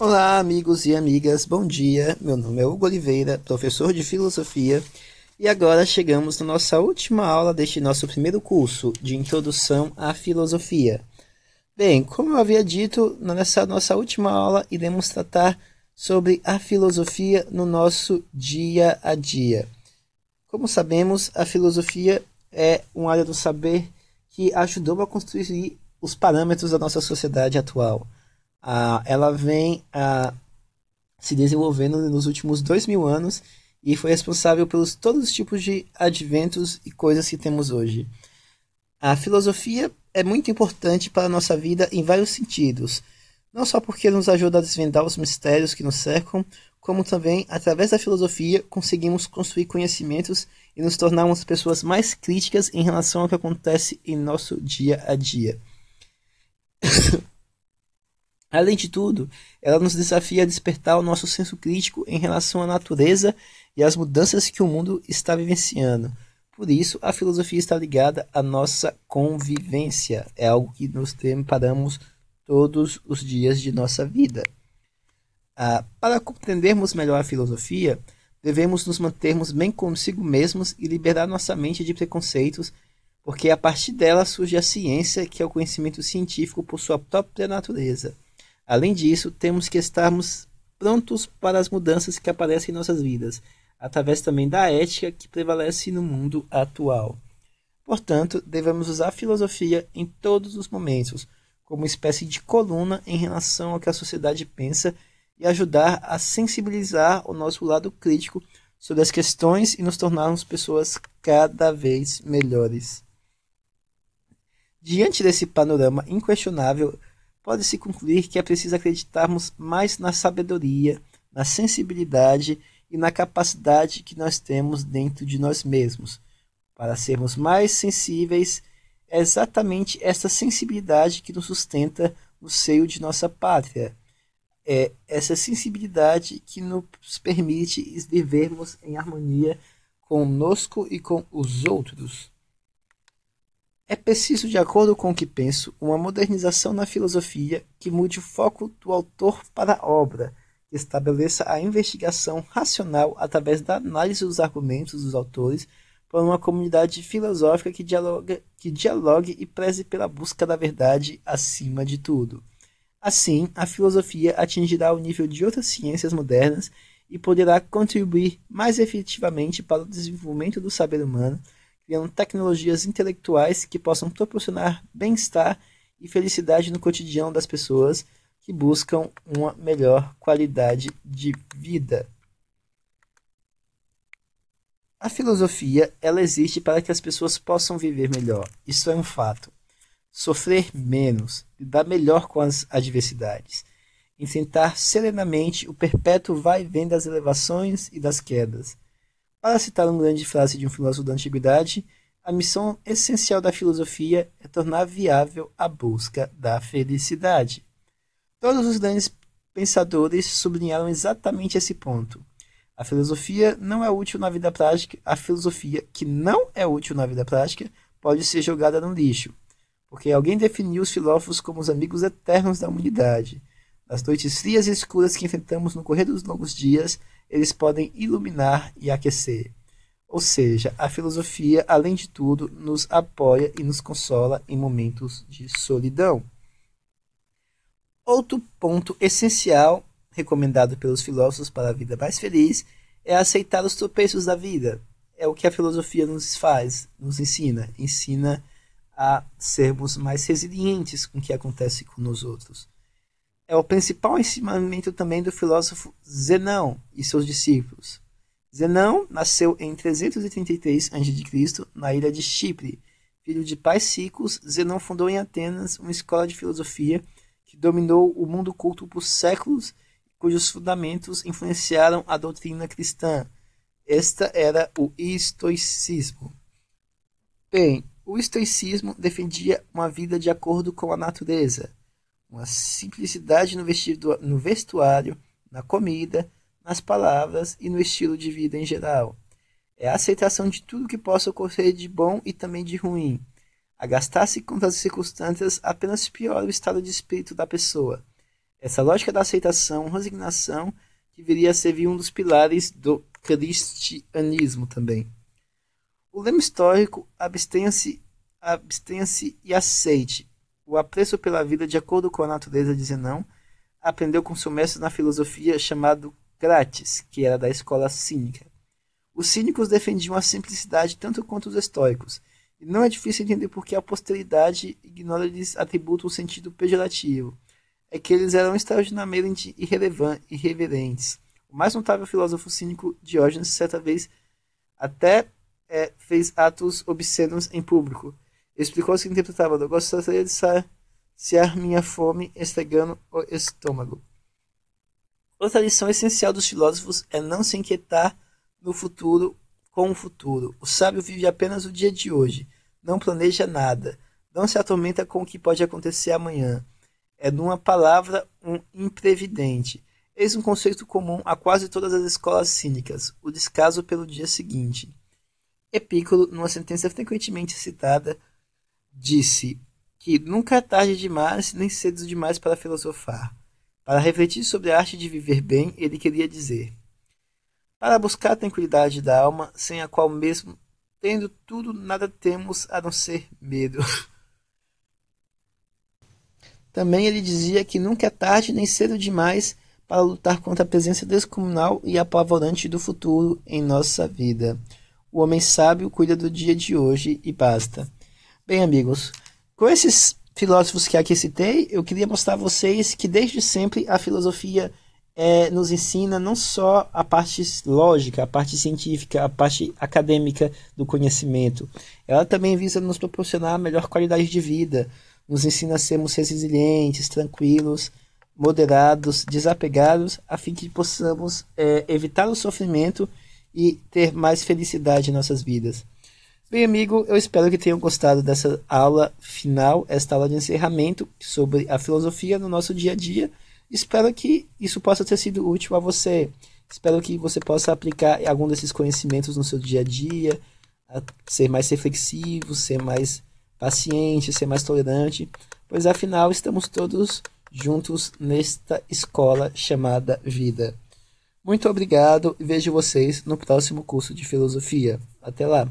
Olá, amigos e amigas, bom dia. Meu nome é Hugo Oliveira, professor de filosofia, e agora chegamos na nossa última aula deste nosso primeiro curso de introdução à filosofia. Bem, como eu havia dito, nessa nossa última aula iremos tratar sobre a filosofia no nosso dia a dia. Como sabemos, a filosofia é uma área do saber que ajudou a construir os parâmetros da nossa sociedade atual ah, ela vem ah, se desenvolvendo nos últimos dois mil anos e foi responsável pelos todos os tipos de adventos e coisas que temos hoje. A filosofia é muito importante para a nossa vida em vários sentidos, não só porque nos ajuda a desvendar os mistérios que nos cercam, como também, através da filosofia, conseguimos construir conhecimentos e nos tornarmos pessoas mais críticas em relação ao que acontece em nosso dia a dia. Além de tudo, ela nos desafia a despertar o nosso senso crítico em relação à natureza e às mudanças que o mundo está vivenciando. Por isso, a filosofia está ligada à nossa convivência. É algo que nos deparamos todos os dias de nossa vida. Ah, para compreendermos melhor a filosofia, devemos nos mantermos bem consigo mesmos e liberar nossa mente de preconceitos, porque a partir dela surge a ciência, que é o conhecimento científico por sua própria natureza. Além disso, temos que estarmos prontos para as mudanças que aparecem em nossas vidas, através também da ética que prevalece no mundo atual. Portanto, devemos usar a filosofia em todos os momentos, como espécie de coluna em relação ao que a sociedade pensa e ajudar a sensibilizar o nosso lado crítico sobre as questões e nos tornarmos pessoas cada vez melhores. Diante desse panorama inquestionável, pode-se concluir que é preciso acreditarmos mais na sabedoria, na sensibilidade e na capacidade que nós temos dentro de nós mesmos. Para sermos mais sensíveis, é exatamente essa sensibilidade que nos sustenta no seio de nossa pátria. É essa sensibilidade que nos permite vivermos em harmonia conosco e com os outros. É preciso, de acordo com o que penso, uma modernização na filosofia que mude o foco do autor para a obra, que estabeleça a investigação racional através da análise dos argumentos dos autores por uma comunidade filosófica que, dialoga, que dialogue e preze pela busca da verdade acima de tudo. Assim, a filosofia atingirá o nível de outras ciências modernas e poderá contribuir mais efetivamente para o desenvolvimento do saber humano criando tecnologias intelectuais que possam proporcionar bem-estar e felicidade no cotidiano das pessoas que buscam uma melhor qualidade de vida. A filosofia, ela existe para que as pessoas possam viver melhor. Isso é um fato. Sofrer menos, lidar melhor com as adversidades, enfrentar serenamente o perpétuo vai e vem das elevações e das quedas para citar uma grande frase de um filósofo da antiguidade, a missão essencial da filosofia é tornar viável a busca da felicidade. Todos os grandes pensadores sublinharam exatamente esse ponto. A filosofia não é útil na vida prática, a filosofia que não é útil na vida prática pode ser jogada no lixo, porque alguém definiu os filósofos como os amigos eternos da humanidade. Nas noites frias e escuras que enfrentamos no correr dos longos dias, eles podem iluminar e aquecer. Ou seja, a filosofia, além de tudo, nos apoia e nos consola em momentos de solidão. Outro ponto essencial recomendado pelos filósofos para a vida mais feliz é aceitar os tropeços da vida. É o que a filosofia nos faz, nos ensina, ensina a sermos mais resilientes com o que acontece com os outros é o principal ensinamento também do filósofo Zenão e seus discípulos. Zenão nasceu em 333 a.C. na ilha de Chipre. Filho de pais ciclos, Zenão fundou em Atenas uma escola de filosofia que dominou o mundo culto por séculos e cujos fundamentos influenciaram a doutrina cristã. Esta era o estoicismo. Bem, o estoicismo defendia uma vida de acordo com a natureza, uma simplicidade no, vestido, no vestuário, na comida, nas palavras e no estilo de vida em geral. É a aceitação de tudo que possa ocorrer de bom e também de ruim. Agastar-se contra as circunstâncias apenas piora o estado de espírito da pessoa. Essa lógica da aceitação, resignação, deveria servir um dos pilares do cristianismo também. O lema histórico abstenha-se abstenha-se e aceite o apreço pela vida de acordo com a natureza de Zenão, aprendeu com seu mestre na filosofia chamado Crates, que era da escola cínica. Os cínicos defendiam a simplicidade tanto quanto os estoicos, e não é difícil entender por que a posteridade ignora-lhes atributo um sentido pejorativo. É que eles eram extraordinariamente irreverentes. O mais notável filósofo cínico Diógenes, certa vez, até é, fez atos obscenos em público Explicou-se interpretava: Eu gostaria de saciar minha fome estregando o estômago. Outra lição essencial dos filósofos é não se inquietar no futuro com o futuro. O sábio vive apenas o dia de hoje, não planeja nada, não se atormenta com o que pode acontecer amanhã. É, numa palavra, um imprevidente. Eis um conceito comum a quase todas as escolas cínicas: o descaso pelo dia seguinte. Epículo numa sentença frequentemente citada, disse que nunca é tarde demais nem cedo demais para filosofar. Para refletir sobre a arte de viver bem, ele queria dizer: para buscar a tranquilidade da alma, sem a qual mesmo tendo tudo, nada temos a não ser medo. Também ele dizia que nunca é tarde nem cedo demais para lutar contra a presença descomunal e apavorante do futuro em nossa vida. O homem sábio cuida do dia de hoje e basta. Bem, amigos, com esses filósofos que aqui citei, eu queria mostrar a vocês que desde sempre a filosofia é, nos ensina não só a parte lógica, a parte científica, a parte acadêmica do conhecimento, ela também visa nos proporcionar a melhor qualidade de vida, nos ensina a sermos resilientes, tranquilos, moderados, desapegados, a fim que possamos é, evitar o sofrimento e ter mais felicidade em nossas vidas. Bem, amigo, eu espero que tenham gostado dessa aula final, esta aula de encerramento sobre a filosofia no nosso dia a dia. Espero que isso possa ter sido útil a você. Espero que você possa aplicar algum desses conhecimentos no seu dia a dia, a ser mais reflexivo, ser mais paciente, ser mais tolerante, pois afinal estamos todos juntos nesta escola chamada vida. Muito obrigado e vejo vocês no próximo curso de filosofia. Até lá!